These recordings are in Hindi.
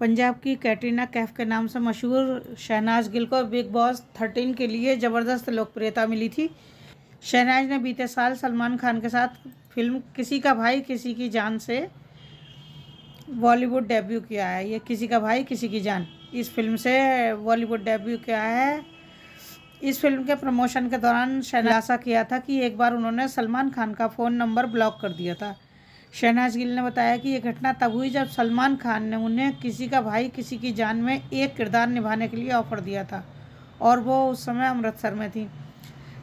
पंजाब की कैटरीना कैफ के नाम से मशहूर शहनाज गिल को बिग बॉस थर्टीन के लिए ज़बरदस्त लोकप्रियता मिली थी शहनाज ने बीते साल सलमान खान के साथ फिल्म किसी का भाई किसी की जान से बॉलीवुड डेब्यू किया है ये किसी का भाई किसी की जान इस फिल्म से बॉलीवुड डेब्यू किया है इस फिल्म के प्रमोशन के दौरान शहनाजा किया था कि एक बार उन्होंने सलमान खान का फ़ोन नंबर ब्लॉक कर दिया था शहनाज गिल ने बताया कि यह घटना तब हुई जब सलमान खान ने उन्हें किसी का भाई किसी की जान में एक किरदार निभाने के लिए ऑफर दिया था और वो उस समय अमृतसर में थी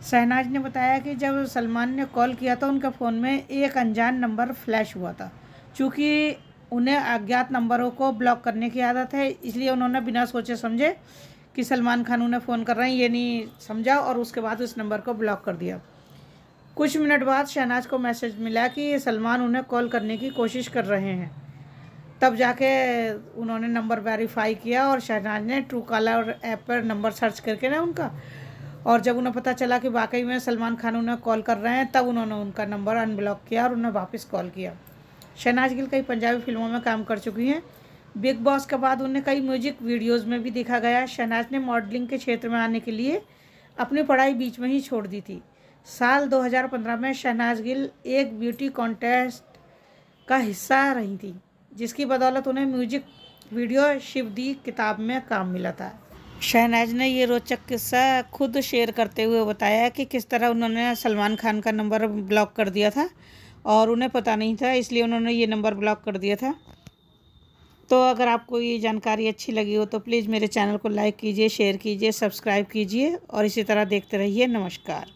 शहनाज ने बताया कि जब सलमान ने कॉल किया तो उनके फ़ोन में एक अनजान नंबर फ्लैश हुआ था चूँकि उन्हें अज्ञात नंबरों को ब्लॉक करने की आदत है इसलिए उन्होंने बिना सोचे समझे कि सलमान खान उन्हें फ़ोन कर रहे हैं ये नहीं समझा और उसके बाद उस नंबर को ब्लॉक कर दिया कुछ मिनट बाद शहनाज को मैसेज मिला कि सलमान उन्हें कॉल करने की कोशिश कर रहे हैं तब जाके उन्होंने नंबर वेरीफाई किया और शहनाज ने ट्रू कॉलर ऐप पर नंबर सर्च करके ना उनका और जब उन्हें पता चला कि वाकई में सलमान खान उन्हें कॉल कर रहे हैं तब उन्होंने उनका नंबर अनब्लॉक किया और उन्हें वापस कॉल किया शहनाज गिल कई पंजाबी फिल्मों में काम कर चुकी हैं बिग बॉस के बाद उन्हें कई म्यूजिक वीडियोज़ में भी देखा गया शहनाज ने मॉडलिंग के क्षेत्र में आने के लिए अपनी पढ़ाई बीच में ही छोड़ दी थी साल 2015 में शहनाज गिल एक ब्यूटी कॉन्टेस्ट का हिस्सा रही थी जिसकी बदौलत उन्हें म्यूजिक वीडियो शिव दी किताब में काम मिला था शहनाज ने ये रोचक किस्सा खुद शेयर करते हुए बताया कि किस तरह उन्होंने सलमान खान का नंबर ब्लॉक कर दिया था और उन्हें पता नहीं था इसलिए उन्होंने ये नंबर ब्लॉक कर दिया था तो अगर आपको ये जानकारी अच्छी लगी हो तो प्लीज़ मेरे चैनल को लाइक कीजिए शेयर कीजिए सब्सक्राइब कीजिए और इसी तरह देखते रहिए नमस्कार